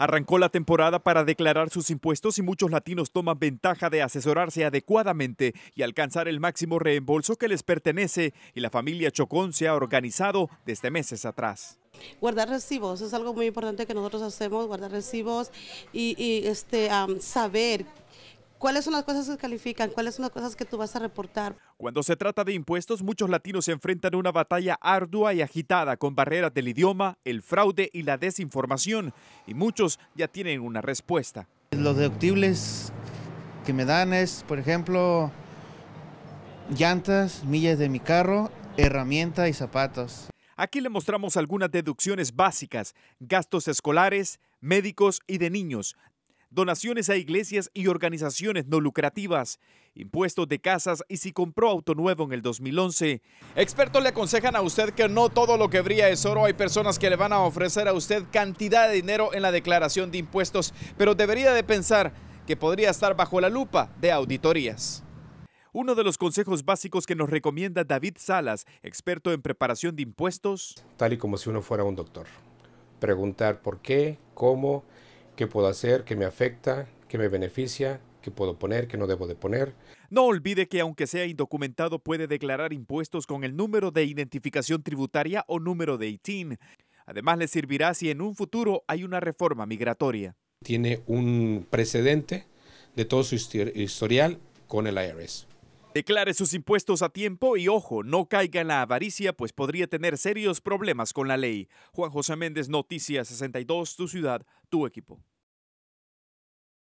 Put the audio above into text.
Arrancó la temporada para declarar sus impuestos y muchos latinos toman ventaja de asesorarse adecuadamente y alcanzar el máximo reembolso que les pertenece y la familia Chocón se ha organizado desde meses atrás. Guardar recibos es algo muy importante que nosotros hacemos, guardar recibos y, este, saber ¿Cuáles son las cosas que califican? ¿Cuáles son las cosas que tú vas a reportar? Cuando se trata de impuestos, muchos latinos se enfrentan a una batalla ardua y agitada con barreras del idioma, el fraude y la desinformación. Y muchos ya tienen una respuesta. Los deductibles que me dan es, por ejemplo, llantas, millas de mi carro, herramienta y zapatos. Aquí le mostramos algunas deducciones básicas, gastos escolares, médicos y de niños, donaciones a iglesias y organizaciones no lucrativas, impuestos de casas y si compró auto nuevo en el 2011. Expertos le aconsejan a usted que no todo lo que brilla es oro. Hay personas que le van a ofrecer a usted cantidad de dinero en la declaración de impuestos, pero debería de pensar que podría estar bajo la lupa de auditorías. Uno de los consejos básicos que nos recomienda David Salas, experto en preparación de impuestos. Tal y como si uno fuera un doctor. Preguntar por qué, cómo qué puedo hacer, qué me afecta, qué me beneficia, qué puedo poner, qué no debo de poner. No olvide que aunque sea indocumentado puede declarar impuestos con el número de identificación tributaria o número de ITIN. Además le servirá si en un futuro hay una reforma migratoria. Tiene un precedente de todo su historial con el IRS. Declare sus impuestos a tiempo y ojo, no caiga en la avaricia, pues podría tener serios problemas con la ley. Juan José Méndez, Noticias 62, tu ciudad, tu equipo.